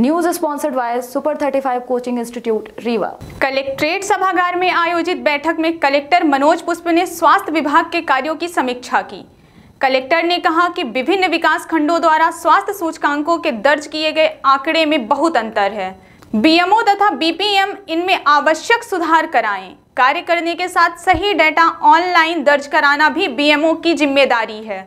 news sponsored by super 35 coaching institute Rewa collectorate सभागार में आयोजित बैठक में कलेक्टर मनोज पुष्प ने स्वास्थ्य विभाग के कार्यों की समीक्षा की कलेक्टर ने कहा कि विभिन्न विकास खंडों द्वारा स्वास्थ्य सूचकांकों के दर्ज किए गए आंकड़े में बहुत अंतर है बीएमओ तथा बीपीएम इनमें आवश्यक सुधार कराएं कार्य करने के साथ सही डाटा ऑनलाइन दर्ज कराना भी बीएमओ की जिम्मेदारी है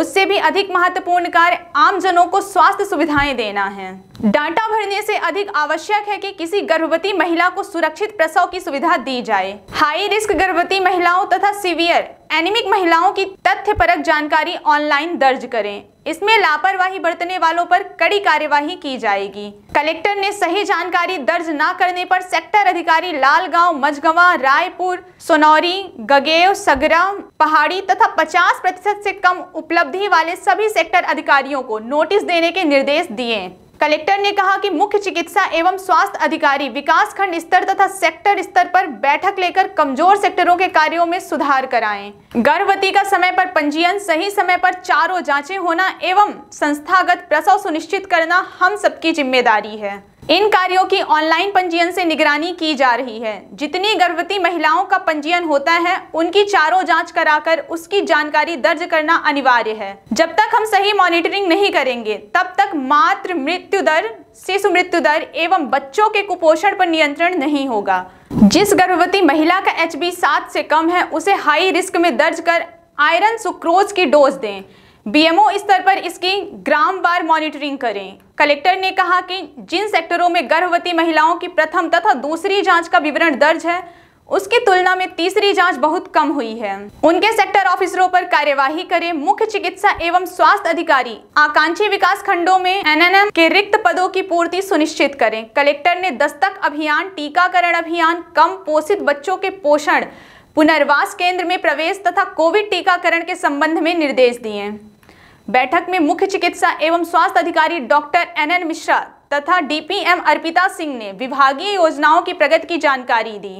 उससे भी अधिक महत्वपूर्ण कार्य आमजनों को स्वास्थ्य सुविधाएं देना है डाटा भरने से अधिक आवश्यक है कि किसी गर्भवती महिला को सुरक्षित प्रसव की सुविधा दी जाए हाई रिस्क गर्भवती महिलाओं तथा सीवियर एनिमिक महिलाओं की तथ्य परक जानकारी ऑनलाइन दर्ज करें इसमें लापरवाही बरतने वालों पर कड़ी कार्यवाही की जाएगी कलेक्टर ने सही जानकारी दर्ज न करने पर सेक्टर अधिकारी लालगांव मझगवा रायपुर सोनौरी गगेव सगरा पहाड़ी तथा 50 प्रतिशत से कम उपलब्धि वाले सभी सेक्टर अधिकारियों को नोटिस देने के निर्देश दिए कलेक्टर ने कहा कि मुख्य चिकित्सा एवं स्वास्थ्य अधिकारी विकास खंड स्तर तथा सेक्टर स्तर पर बैठक लेकर कमजोर सेक्टरों के कार्यों में सुधार कराएं गर्भवती का समय पर पंजीयन सही समय पर चारों जांचें होना एवं संस्थागत प्रसव सुनिश्चित करना हम सबकी जिम्मेदारी है इन कार्यों की ऑनलाइन पंजीयन से निगरानी की जा रही है जितनी गर्भवती महिलाओं का पंजीयन होता है उनकी चारों जांच कराकर उसकी जानकारी दर्ज करना अनिवार्य है जब तक हम सही मॉनिटरिंग नहीं करेंगे तब तक मात्र मृत्यु दर शिशु मृत्यु दर एवं बच्चों के कुपोषण पर नियंत्रण नहीं होगा जिस गर्भवती महिला का एच बी सात से कम है उसे हाई रिस्क में दर्ज कर आयरन सुक्रोज की डोज दें बीएमओ स्तर पर इसकी ग्राम बार मॉनिटरिंग करें कलेक्टर ने कहा कि जिन सेक्टरों में गर्भवती महिलाओं की प्रथम तथा दूसरी जांच का विवरण दर्ज है उसकी तुलना में तीसरी जांच बहुत कम हुई है उनके सेक्टर ऑफिसरों पर कार्यवाही करें मुख्य चिकित्सा एवं स्वास्थ्य अधिकारी आकांक्षी विकास खंडों में एनएनएम के रिक्त पदों की पूर्ति सुनिश्चित करें कलेक्टर ने दस्तक अभियान टीकाकरण अभियान कम पोषित बच्चों के पोषण पुनर्वास केंद्र में प्रवेश तथा कोविड टीकाकरण के संबंध में निर्देश दिए बैठक में मुख्य चिकित्सा एवं स्वास्थ्य अधिकारी डॉक्टर एन एन मिश्रा तथा डीपीएम अर्पिता सिंह ने विभागीय योजनाओं की प्रगति की जानकारी दी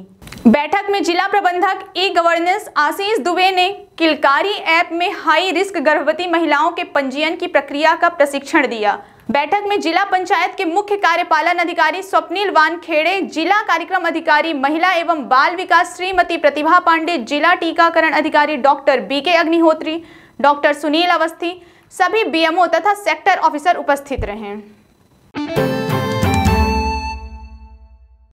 बैठक में जिला प्रबंधक ई गवर्नेंस आशीष दुबे ने किलकारी ऐप में हाई रिस्क गर्भवती महिलाओं के पंजीयन की प्रक्रिया का प्रशिक्षण दिया बैठक में जिला पंचायत के मुख्य कार्यपालन अधिकारी स्वप्निल वानखेड़े जिला कार्यक्रम अधिकारी महिला एवं बाल विकास श्रीमती प्रतिभा पांडे जिला टीकाकरण अधिकारी डॉक्टर बीके अग्निहोत्री डॉक्टर सुनील अवस्थी सभी बीएमओ तथा सेक्टर ऑफिसर उपस्थित रहे